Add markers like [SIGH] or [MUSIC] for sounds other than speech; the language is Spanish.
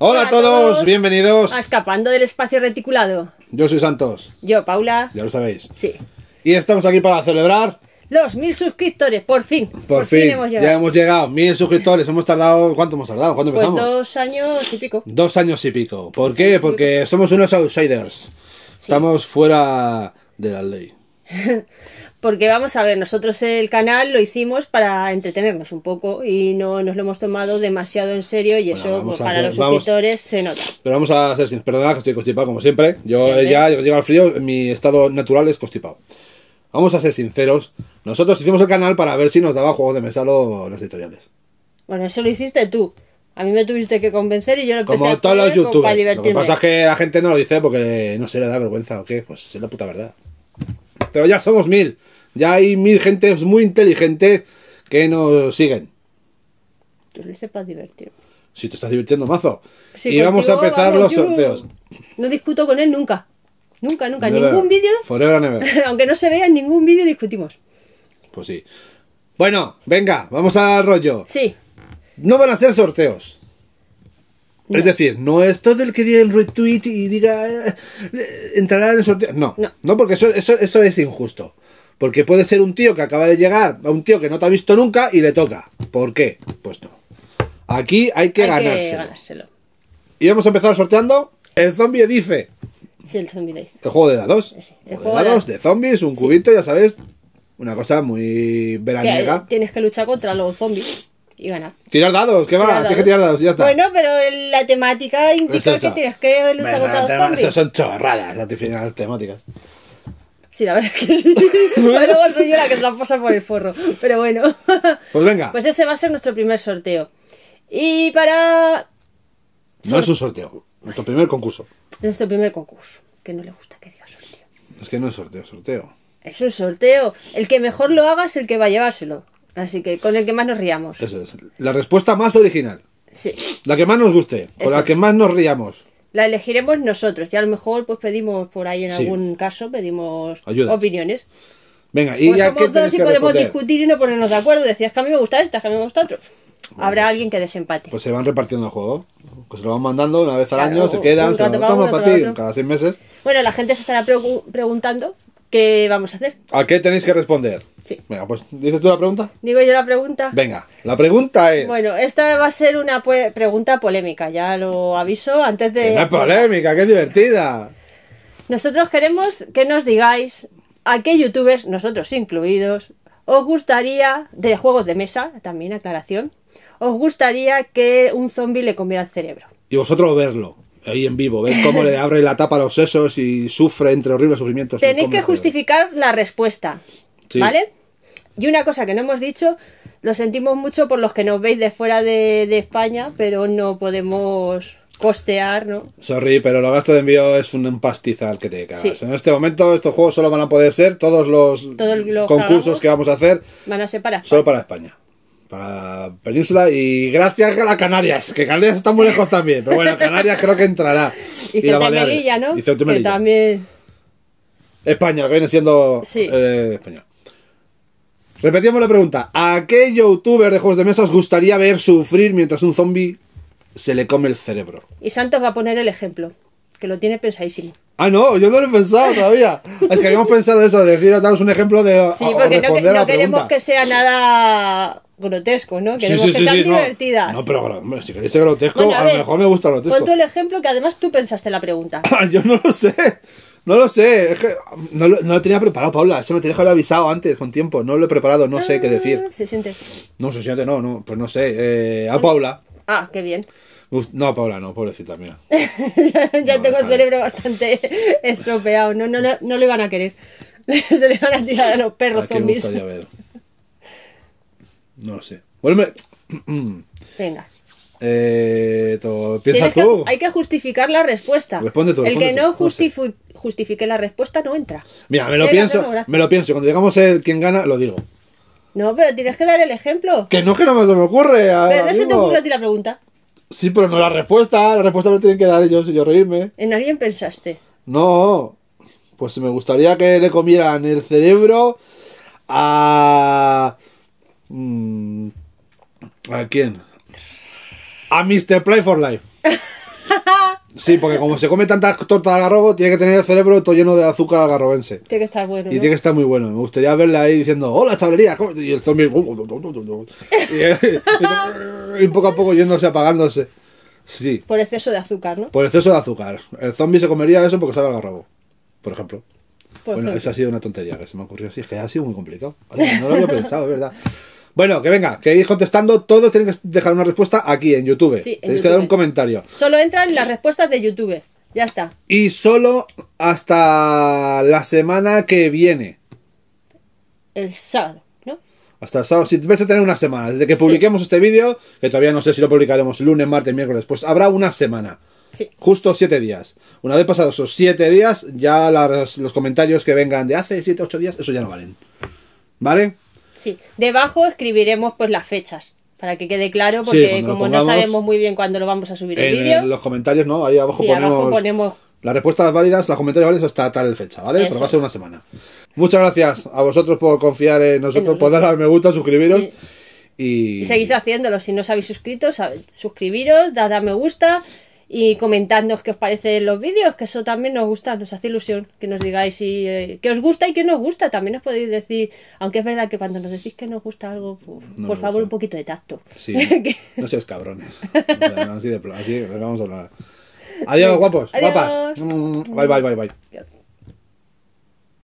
Hola, a todos, bienvenidos a ah, Escapando del Espacio Reticulado. Yo soy Santos. Yo, Paula. Ya lo sabéis. Sí. Y estamos aquí para celebrar los mil suscriptores, por fin. Por, fin, hemos llegado. ya hemos llegado, mil suscriptores. Hemos tardado, ¿cuánto hemos tardado? ¿Cuándo pues dos años y pico. Dos años y pico. ¿Por qué? Porque somos unos outsiders. Estamos fuera de la ley. [LAUGHS] Porque vamos a ver, nosotros el canal lo hicimos para entretenernos un poco y no nos lo hemos tomado demasiado en serio y eso pues, para los suscriptores se nota. Pero vamos a ser sinceros Perdona que estoy constipado como siempre. Yo ya llego al frío, mi estado natural es constipado. Vamos a ser sinceros, nosotros hicimos el canal para ver si nos daba juegos de mesa los las editoriales. Bueno, eso lo hiciste tú. A mí me tuviste que convencer y yo lo empecé Como todos los pues, youtubers. Lo que pasa que la gente no lo dice porque no se le da vergüenza o qué. Pues es la puta verdad pero ya somos mil. Ya hay mil gentes muy inteligentes que nos siguen. Tú le sepas divertir. Si te estás divirtiendo, mazo. y vamos a empezar los sorteos. No discuto con él nunca. Nunca, nunca. Ningún vídeo. Forever never. [LAUGHS] Aunque no se vea en ningún vídeo, discutimos. Pues sí. Bueno, venga, vamos al rollo. Sí. No van a ser sorteos. Es decir, no es todo el que diga el retweet y diga eh, entrará en el sorteo. No, no, porque eso, eso, es injusto. Porque puede ser un tío que acaba de llegar a un tío que no te ha visto nunca y le toca. ¿Por qué? Pues no. Aquí hay que, ganárselo. Y vamos a empezar sorteando. El zombie dice. Sí, el zombie dice. El juego de dados. Sí, el juego de dados de zombies, un cubito, ya sabes. Una cosa muy veraniega. tienes que luchar contra los zombies y ganar. Tirar dados, ¿qué va? Tienes que tirar dados, ya está. Bueno, pero la temática pues indica que tienes que luchar contra los zombies. son chorradas, las temáticas. Sí, la verdad es que sí. Luego [LAUGHS] soy yo la que se la pasa por el forro. Pero bueno. Pues venga. Pues ese va a ser nuestro primer sorteo. Y para. No es un sorteo. Nuestro primer concurso. Nuestro primer concurso. Que no le gusta que diga sorteo. Es que no es sorteo, sorteo. Es un sorteo. El que mejor lo haga es el que va a llevárselo. Así que con el que más nos riamos. Eso es. La respuesta más original. Sí. La que más nos guste, con la que más nos riamos. La elegiremos nosotros. Y a lo mejor pues pedimos por ahí en algún caso, pedimos opiniones. Venga, y pues ya somos dos y podemos discutir y no ponernos de acuerdo. Decías que a mí me gusta esta, que a mí me gusta otro. Habrá pues alguien que desempate. Pues se van repartiendo el juego. se lo van mandando una vez al año, se quedan, se lo para cada seis meses. Bueno, la gente se estará preguntando ¿Qué vamos a hacer? ¿A qué tenéis que responder? Sí. Venga, pues dices tú la pregunta. Digo yo la pregunta. Venga, la pregunta es. Bueno, esta va a ser una pregunta polémica, ya lo aviso antes de. Una polémica, qué divertida. Nosotros queremos que nos digáis a qué youtubers, nosotros incluidos, os gustaría, de juegos de mesa, también aclaración, os gustaría que un zombie le comiera el cerebro. Y vosotros verlo ahí en vivo, ¿ves cómo le abre la tapa a los sesos y sufre entre horribles sufrimientos. Tenéis que justificar la respuesta, ¿vale? Y una cosa que no hemos dicho, lo sentimos mucho por los que nos veis de fuera de, España, pero no podemos costear, ¿no? Sorry, pero los gastos de envío es un pastizal que te cagas. En este momento estos juegos solo van a poder ser todos los, concursos que vamos a hacer. Solo para España para Península y gracias a las Canarias, que Canarias está muy lejos también, pero bueno, Canarias creo que entrará. [LAUGHS] Y, ¿no? y también... España, que viene siendo sí. Eh, España. Repetimos la pregunta. ¿A qué youtuber de juegos de mesa os gustaría ver sufrir mientras un zombie se le come el cerebro? Y Santos va a poner el ejemplo, que lo tiene pensadísimo. Ah, no, yo no lo he pensado todavía. [LAUGHS] es que habíamos pensado eso, de decir, daros un ejemplo de... Sí, porque no queremos que sea nada grotesco, ¿no? Queremos que sean sí, divertidas. No, pero si queréis ser grotesco, a, lo mejor me gusta el grotesco. Cuento el ejemplo que además tú pensaste la pregunta. [LAUGHS] Yo no lo sé. No lo sé, es que no lo, tenía preparado, Paula. Eso lo tenía que haber avisado antes, con tiempo. No lo he preparado, no sé ah, qué decir. Se siente. No, se siente, no, no. Pues no sé. Eh, a Paula. Ah, qué bien. No no, Paula, no, pobrecita mía. [LAUGHS] ya, tengo el cerebro bastante estropeado. No, no, no, no le van a querer. [LAUGHS] se le van a tirar a los perros zombies. No lo sé. Vuelve. Venga. Eh, piensa tú. hay que justificar la respuesta. Responde tú, el que no, justifique la respuesta no entra. Mira, me lo pienso. Me lo pienso. Cuando digamos el quien gana, lo digo. No, pero tienes que dar el ejemplo. Que no, que no me, me ocurre. Pero no se te ocurre a ti la pregunta. Sí, pero no la respuesta. La respuesta me tienen que dar ellos y yo reírme. ¿En alguien pensaste? No. Pues me gustaría que le comieran el cerebro a Mm, ¿A quién? A Mr. Play for Life. [LAUGHS] Sí, porque como se come tantas tortas de garrobo, tiene que tener el cerebro todo lleno de azúcar algarrobense. Tiene que estar bueno. Y tiene que estar muy bueno. Me gustaría verla ahí diciendo, hola chablería! y el zombie. y, poco a poco yéndose, apagándose. Sí. Por exceso de azúcar, ¿no? Por exceso de azúcar. El zombie se comería eso porque sabe algarrobo, por ejemplo. bueno, esa ha sido una tontería que se me ocurrió. Sí, que ha sido muy complicado. No lo había pensado, es verdad. Bueno, que venga, que ir contestando. Todos tienen que dejar una respuesta aquí en YouTube. Sí, Tenéis que dar un comentario. Solo entran las respuestas de YouTube. Ya está. Y solo hasta la semana que viene. El sábado, ¿no? Hasta el sábado. Si vais a tener una semana. Desde que publiquemos este vídeo, que todavía no sé si lo publicaremos lunes, martes, miércoles, pues habrá una semana. Sí. Justo siete días. Una vez pasados esos siete días, ya los comentarios que vengan de hace siete, ocho días, eso ya no valen. ¿Vale? Sí, debajo escribiremos pues las fechas para que quede claro, porque como no sabemos muy bien cuándo lo vamos a subir el vídeo. En los comentarios, ¿no? Ahí abajo, ponemos, las respuestas válidas, los comentarios válidos hasta tal fecha, ¿vale? Pero va a ser una semana. Muchas gracias a vosotros por confiar en nosotros, por darle me gusta, suscribiros. Y... seguís haciéndolo. Si no os habéis suscrito, suscribiros, dad a me gusta y comentadnos qué os parecen los vídeos, que eso también nos gusta, nos hace ilusión que nos digáis si, eh, os gusta y qué no os gusta. También os podéis decir, aunque es verdad que cuando nos decís que nos gusta algo, por favor, un poquito de tacto. Sí, [LAUGHS] no, seas cabrones. así, de, así vamos a hablar. Adiós, guapos, Adiós. guapas. Mm, bye, bye, bye, bye.